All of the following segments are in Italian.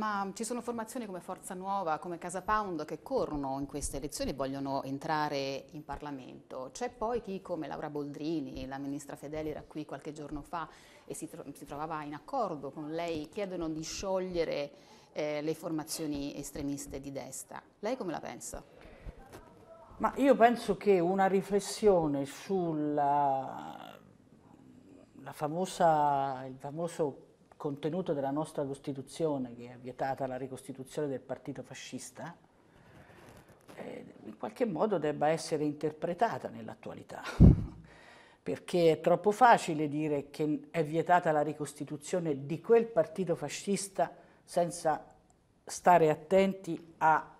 Ma ci sono formazioni come Forza Nuova, come Casa Pound che corrono in queste elezioni e vogliono entrare in Parlamento. C'è poi chi come Laura Boldrini, la ministra Fedeli era qui qualche giorno fa e si, tro si trovava in accordo con lei, chiedono di sciogliere eh, le formazioni estremiste di destra. Lei come la pensa? Ma io penso che una riflessione sulla famosa, il famoso contenuto della nostra Costituzione, che è vietata la ricostituzione del partito fascista, eh, in qualche modo debba essere interpretata nell'attualità, perché è troppo facile dire che è vietata la ricostituzione di quel partito fascista senza stare attenti a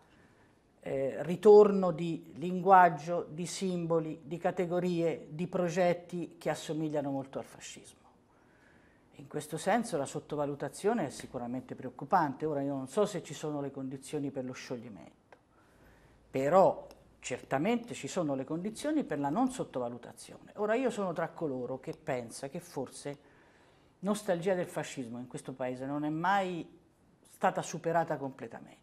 eh, ritorno di linguaggio, di simboli, di categorie, di progetti che assomigliano molto al fascismo questo senso la sottovalutazione è sicuramente preoccupante. Ora io non so se ci sono le condizioni per lo scioglimento, però certamente ci sono le condizioni per la non sottovalutazione. Ora io sono tra coloro che pensa che forse nostalgia del fascismo in questo paese non è mai stata superata completamente.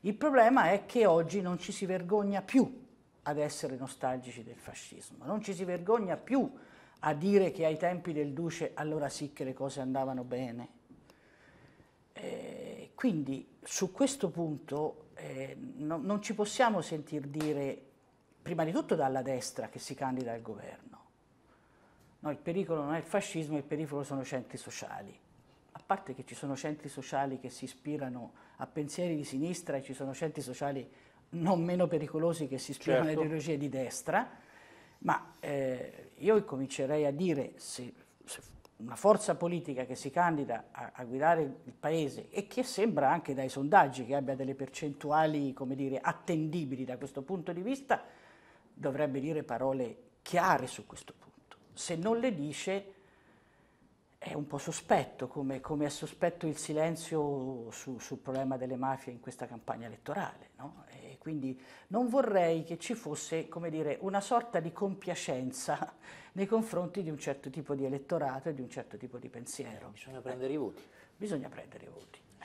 Il problema è che oggi non ci si vergogna più ad essere nostalgici del fascismo, non ci si vergogna più a dire che ai tempi del Duce allora sì che le cose andavano bene. Eh, quindi su questo punto eh, no, non ci possiamo sentir dire, prima di tutto dalla destra che si candida al governo, no, il pericolo non è il fascismo, il pericolo sono i centri sociali. A parte che ci sono centri sociali che si ispirano a pensieri di sinistra e ci sono centri sociali non meno pericolosi che si ispirano certo. alle ideologie di destra, ma eh, io comincerei a dire se, se, una forza politica che si candida a, a, guidare il paese e che sembra anche dai sondaggi che abbia delle percentuali, come dire, attendibili da questo punto di vista, dovrebbe dire parole chiare su questo punto. Se non le dice è un po' sospetto, come, come è sospetto il silenzio su, sul problema delle mafie in questa campagna elettorale. No? quindi non vorrei che ci fosse dire, una sorta di compiacenza nei confronti di un certo tipo di elettorato e di un certo tipo di pensiero. Bisogna prendere i voti. Bisogna prendere i voti.